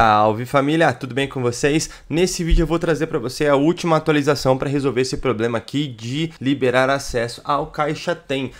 Salve família, tudo bem com vocês? Nesse vídeo eu vou trazer para você a última atualização para resolver esse problema aqui de liberar acesso ao Caixa Tem.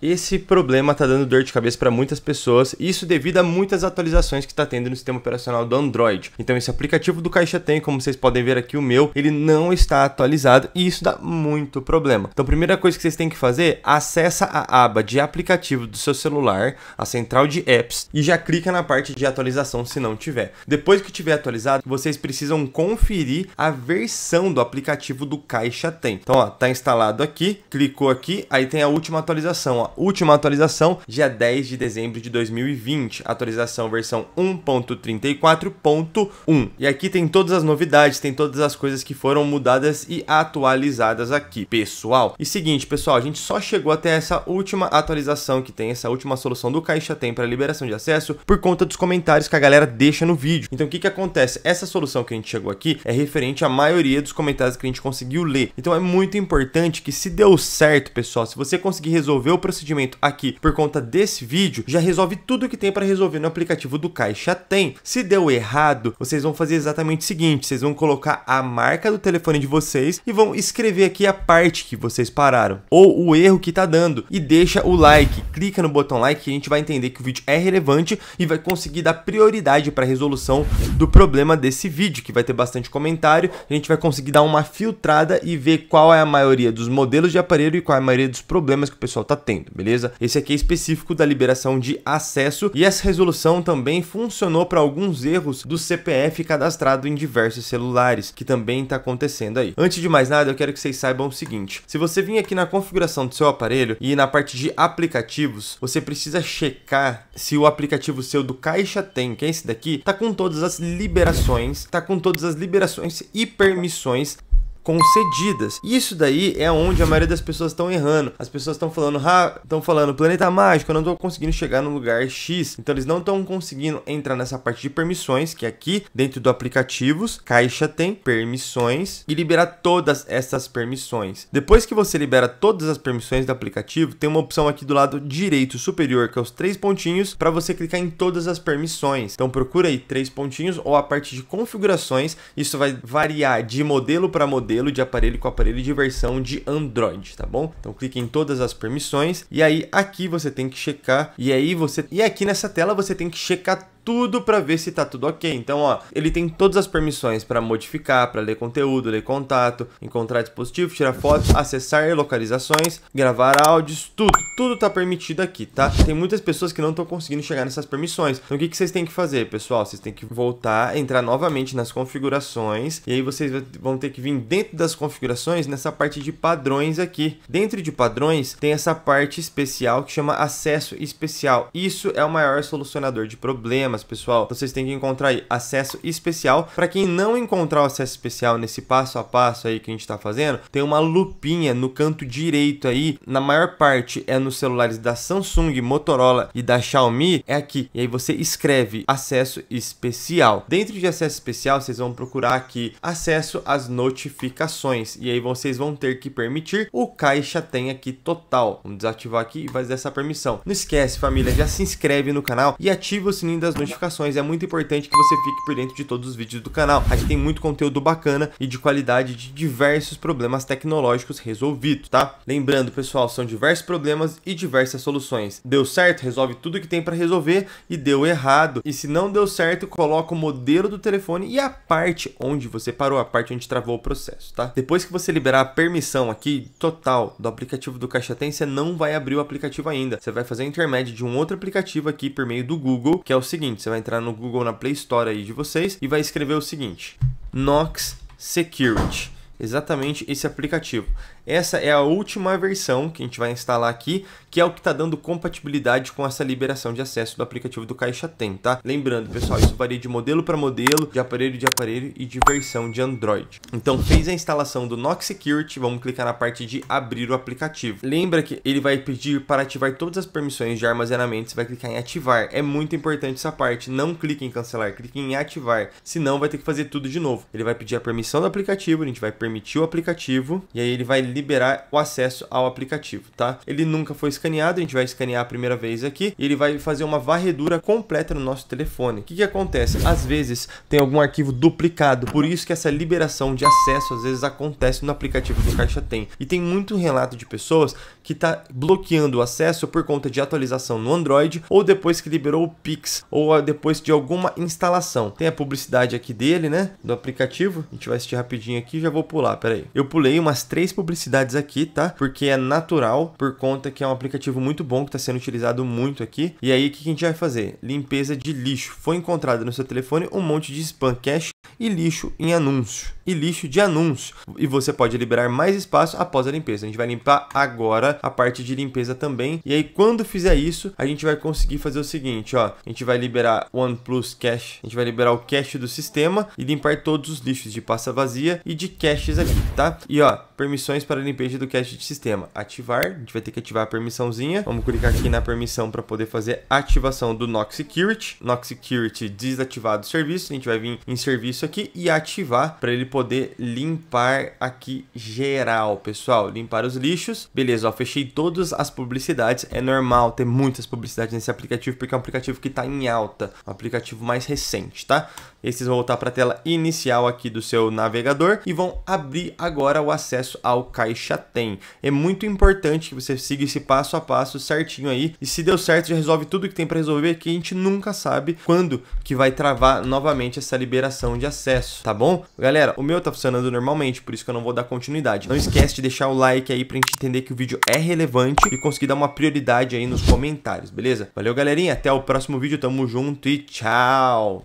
Esse problema está dando dor de cabeça para muitas pessoas, isso devido a muitas atualizações que está tendo no sistema operacional do Android. Então esse aplicativo do Caixa Tem, como vocês podem ver aqui o meu, ele não está atualizado e isso dá muito problema. Então primeira coisa que vocês têm que fazer, acessa a aba de aplicativo do seu celular, a central de apps e já clica na parte de atualização se não tiver. Depois que tiver atualizado, vocês precisam conferir a versão do aplicativo do Caixa Tem. Então ó, tá instalado aqui, clicou aqui, aí tem a última atualização, ó, última atualização, dia 10 de dezembro de 2020, atualização versão 1.34.1. E aqui tem todas as novidades, tem todas as coisas que foram mudadas e atualizadas aqui, pessoal. E seguinte, pessoal, a gente só chegou até essa última atualização que tem, essa última solução do Caixa Tem para liberação de acesso, por conta dos comentários que a galera deixa no vídeo. Então o que que acontece? Essa solução que a gente chegou aqui é referente à maioria dos comentários que a gente conseguiu ler. Então é muito importante que se deu certo, pessoal, se você conseguir resolver o processo procedimento aqui por conta desse vídeo, já resolve tudo que tem para resolver no aplicativo do Caixa Tem. Se deu errado, vocês vão fazer exatamente o seguinte, vocês vão colocar a marca do telefone de vocês e vão escrever aqui a parte que vocês pararam, ou o erro que está dando, e deixa o like, clica no botão like que a gente vai entender que o vídeo é relevante e vai conseguir dar prioridade para a resolução do problema desse vídeo, que vai ter bastante comentário, a gente vai conseguir dar uma filtrada e ver qual é a maioria dos modelos de aparelho e qual é a maioria dos problemas que o pessoal está tendo beleza? Esse aqui é específico da liberação de acesso e essa resolução também funcionou para alguns erros do CPF cadastrado em diversos celulares, que também está acontecendo aí. Antes de mais nada, eu quero que vocês saibam o seguinte, se você vir aqui na configuração do seu aparelho e na parte de aplicativos, você precisa checar se o aplicativo seu do Caixa Tem, que é esse daqui, tá com todas as liberações, tá com todas as liberações e permissões concedidas. Isso daí é onde a maioria das pessoas estão errando. As pessoas estão falando, estão falando, planeta mágico, eu não estou conseguindo chegar no lugar X. Então eles não estão conseguindo entrar nessa parte de permissões, que aqui dentro do aplicativos, caixa tem permissões e liberar todas essas permissões. Depois que você libera todas as permissões do aplicativo, tem uma opção aqui do lado direito superior, que é os três pontinhos, para você clicar em todas as permissões. Então procura aí três pontinhos ou a parte de configurações, isso vai variar de modelo para modelo modelo de aparelho com aparelho de versão de Android, tá bom? Então clique em todas as permissões e aí aqui você tem que checar e aí você e aqui nessa tela você tem que checar tudo para ver se tá tudo ok. Então, ó, ele tem todas as permissões para modificar, para ler conteúdo, ler contato, encontrar dispositivo, tirar fotos, acessar localizações, gravar áudios, tudo. Tudo tá permitido aqui, tá? Tem muitas pessoas que não estão conseguindo chegar nessas permissões. Então, o que, que vocês têm que fazer, pessoal? Vocês têm que voltar, entrar novamente nas configurações e aí vocês vão ter que vir dentro das configurações nessa parte de padrões aqui. Dentro de padrões tem essa parte especial que chama acesso especial. Isso é o maior solucionador de problemas pessoal, então, vocês têm que encontrar aí acesso especial. Para quem não encontrar o acesso especial nesse passo a passo aí que a gente está fazendo, tem uma lupinha no canto direito aí, na maior parte é nos celulares da Samsung, Motorola e da Xiaomi, é aqui. E aí você escreve acesso especial. Dentro de acesso especial, vocês vão procurar aqui acesso às notificações e aí vocês vão ter que permitir. O caixa tem aqui total. Vamos desativar aqui e fazer essa permissão. Não esquece, família, já se inscreve no canal e ativa o sininho das notificações notificações. É muito importante que você fique por dentro de todos os vídeos do canal. Aqui tem muito conteúdo bacana e de qualidade de diversos problemas tecnológicos resolvidos, tá? Lembrando, pessoal, são diversos problemas e diversas soluções. Deu certo? Resolve tudo que tem para resolver e deu errado. E se não deu certo, coloca o modelo do telefone e a parte onde você parou, a parte onde travou o processo, tá? Depois que você liberar a permissão aqui total do aplicativo do Caixa Tem, você não vai abrir o aplicativo ainda. Você vai fazer intermédio de um outro aplicativo aqui por meio do Google, que é o seguinte seguinte: você vai entrar no Google na Play Store aí de vocês e vai escrever o seguinte: Knox Security. Exatamente esse aplicativo. Essa é a última versão que a gente vai instalar aqui, que é o que está dando compatibilidade com essa liberação de acesso do aplicativo do Caixa Tem, tá? Lembrando, pessoal, isso varia de modelo para modelo, de aparelho de aparelho e de versão de Android. Então, fez a instalação do Nox Security, vamos clicar na parte de abrir o aplicativo. Lembra que ele vai pedir para ativar todas as permissões de armazenamento, você vai clicar em ativar. É muito importante essa parte, não clique em cancelar, clique em ativar, senão vai ter que fazer tudo de novo. Ele vai pedir a permissão do aplicativo, a gente vai permitir o aplicativo, e aí ele vai liberar o acesso ao aplicativo, tá? Ele nunca foi escaneado, a gente vai escanear a primeira vez aqui e ele vai fazer uma varredura completa no nosso telefone. O que, que acontece? Às vezes tem algum arquivo duplicado, por isso que essa liberação de acesso às vezes acontece no aplicativo que o Caixa tem. E tem muito relato de pessoas que tá bloqueando o acesso por conta de atualização no Android ou depois que liberou o Pix ou ah, depois de alguma instalação. Tem a publicidade aqui dele, né? Do aplicativo. A gente vai assistir rapidinho aqui já vou pular, peraí. Eu pulei umas três publicidades publicidades aqui, tá? Porque é natural, por conta que é um aplicativo muito bom que está sendo utilizado muito aqui. E aí, o que a gente vai fazer? Limpeza de lixo. Foi encontrado no seu telefone um monte de spam cache e lixo em anúncio e lixo de anúncio. E você pode liberar mais espaço após a limpeza. A gente vai limpar agora a parte de limpeza também. E aí quando fizer isso, a gente vai conseguir fazer o seguinte, ó. A gente vai liberar OnePlus Cache. A gente vai liberar o cache do sistema e limpar todos os lixos de pasta vazia e de caches aqui, tá? E ó, permissões para limpeza do cache de sistema. Ativar, a gente vai ter que ativar a permissãozinha. Vamos clicar aqui na permissão para poder fazer a ativação do Nox Security. Nox Security desativado o serviço. A gente vai vir em serviço isso aqui e ativar para ele poder limpar aqui geral, pessoal. Limpar os lixos. Beleza, ó, fechei todas as publicidades. É normal ter muitas publicidades nesse aplicativo porque é um aplicativo que está em alta. Um aplicativo mais recente, tá? esses vão voltar para a tela inicial aqui do seu navegador e vão abrir agora o acesso ao Caixa Tem. É muito importante que você siga esse passo a passo certinho aí e se deu certo já resolve tudo que tem para resolver que a gente nunca sabe quando que vai travar novamente essa liberação de acesso, tá bom? Galera, o meu tá funcionando normalmente, por isso que eu não vou dar continuidade. Não esquece de deixar o like aí pra gente entender que o vídeo é relevante e conseguir dar uma prioridade aí nos comentários, beleza? Valeu, galerinha. Até o próximo vídeo. Tamo junto e tchau!